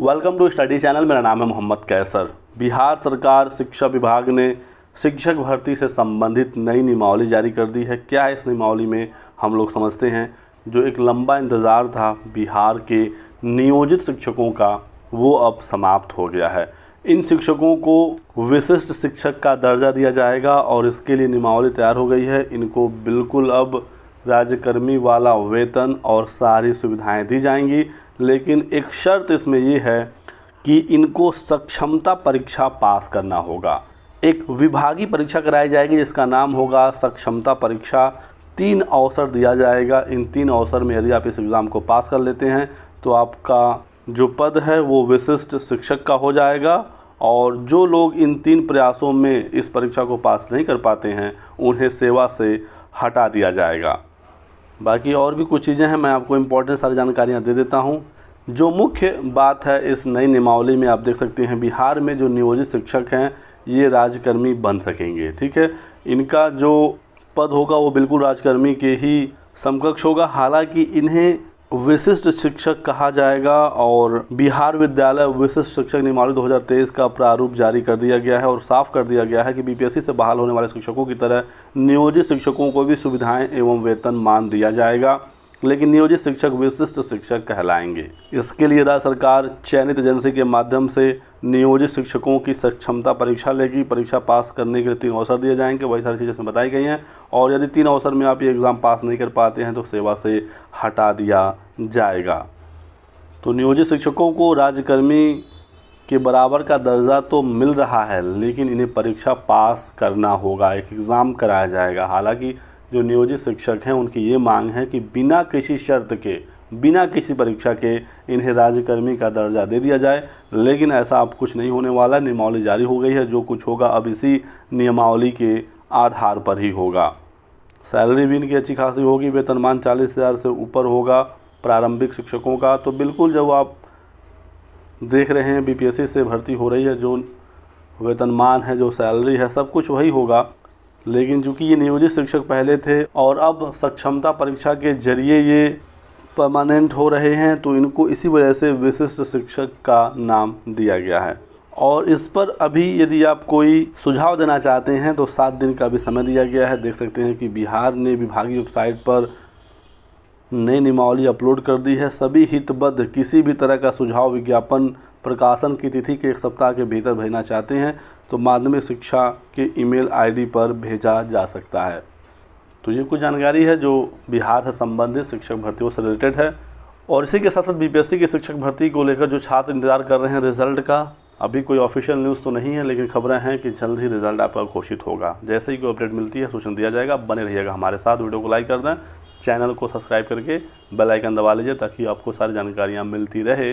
welcome to study channel मेरा नाम है मोहम्मद कैसर बिहार सरकार शिक्षा विभाग ने शिक्षक भर्ती से संबंधित नई नियमावली जारी कर दी है क्या है इस नियमावली में हम लोग समझते हैं जो एक लंबा इंतज़ार था बिहार के नियोजित शिक्षकों का वो अब समाप्त हो गया है इन शिक्षकों को विशिष्ट शिक्षक का दर्जा दिया जाएगा और इसके लिए नियमावली तैयार हो गई है इनको बिल्कुल अब राज्यकर्मी वाला वेतन और सारी सुविधाएं दी जाएंगी लेकिन एक शर्त इसमें ये है कि इनको सक्षमता परीक्षा पास करना होगा एक विभागीय परीक्षा कराई जाएगी जिसका नाम होगा सक्षमता परीक्षा तीन अवसर दिया जाएगा इन तीन अवसर में यदि आप इस एग्ज़ाम को पास कर लेते हैं तो आपका जो पद है वो विशिष्ट शिक्षक का हो जाएगा और जो लोग इन तीन प्रयासों में इस परीक्षा को पास नहीं कर पाते हैं उन्हें सेवा से हटा दिया जाएगा बाकी और भी कुछ चीज़ें हैं मैं आपको इम्पोर्टेंट सारी जानकारियाँ दे देता हूँ जो मुख्य बात है इस नई नियमावली में आप देख सकते हैं बिहार में जो नियोजित शिक्षक हैं ये राजकर्मी बन सकेंगे ठीक है इनका जो पद होगा वो बिल्कुल राजकर्मी के ही समकक्ष होगा हालांकि इन्हें विशिष्ट शिक्षक कहा जाएगा और बिहार विद्यालय विशिष्ट शिक्षक नियमावली 2023 का प्रारूप जारी कर दिया गया है और साफ कर दिया गया है कि बीपीएससी से बहाल होने वाले शिक्षकों की तरह नियोजित शिक्षकों को भी सुविधाएं एवं वेतन मान दिया जाएगा लेकिन नियोजित शिक्षक विशिष्ट शिक्षक कहलाएंगे इसके लिए राज्य सरकार चयनित एजेंसी के माध्यम से नियोजित शिक्षकों की सक्षमता परीक्षा लेगी परीक्षा पास करने के लिए तीन अवसर दिए जाएंगे वही सारी चीज़ें बताई गई हैं और यदि तीन अवसर में आप ये एग्ज़ाम पास नहीं कर पाते हैं तो सेवा से हटा दिया जाएगा तो नियोजित शिक्षकों को राज्यकर्मी के बराबर का दर्जा तो मिल रहा है लेकिन इन्हें परीक्षा पास करना होगा एक एग्ज़ाम कराया जाएगा हालांकि जो नियोजित शिक्षक हैं उनकी ये मांग है कि बिना किसी शर्त के बिना किसी परीक्षा के इन्हें राज्यकर्मी का दर्जा दे दिया जाए लेकिन ऐसा अब कुछ नहीं होने वाला नियमावली जारी हो गई है जो कुछ होगा अब इसी नियमावली के आधार पर ही होगा सैलरी भी इनकी अच्छी खासी होगी वेतनमान चालीस हज़ार से ऊपर होगा प्रारंभिक शिक्षकों का तो बिल्कुल जब आप देख रहे हैं बीपीएससी से भर्ती हो रही है जो वेतनमान है जो सैलरी है सब कुछ वही होगा लेकिन चूँकि ये नियोजित शिक्षक पहले थे और अब सक्षमता परीक्षा के जरिए ये परमानेंट हो रहे हैं तो इनको इसी वजह से विशिष्ट शिक्षक का नाम दिया गया है और इस पर अभी यदि आप कोई सुझाव देना चाहते हैं तो सात दिन का भी समय दिया गया है देख सकते हैं कि बिहार ने विभागीय वेबसाइट पर नई नियमावली अपलोड कर दी है सभी हितबद्ध किसी भी तरह का सुझाव विज्ञापन प्रकाशन की तिथि के एक सप्ताह के भीतर भेजना चाहते हैं तो माध्यमिक शिक्षा के ईमेल आईडी पर भेजा जा सकता है तो ये कुछ जानकारी है जो बिहार से संबंधित शिक्षक भर्तियों से रिलेटेड है और इसी के साथ साथ बीपीएससी की शिक्षक भर्ती को लेकर जो छात्र इंतजार कर रहे हैं रिजल्ट का अभी कोई ऑफिशियल न्यूज़ तो नहीं है लेकिन खबरें हैं कि जल्द ही रिजल्ट आपका घोषित होगा जैसे ही कोई अपडेट मिलती है सूचना दिया जाएगा बने रहिएगा हमारे साथ वीडियो को लाइक कर दें चैनल को सब्सक्राइब करके बेल आइकन दबा लीजिए ताकि आपको सारी जानकारियाँ मिलती रहे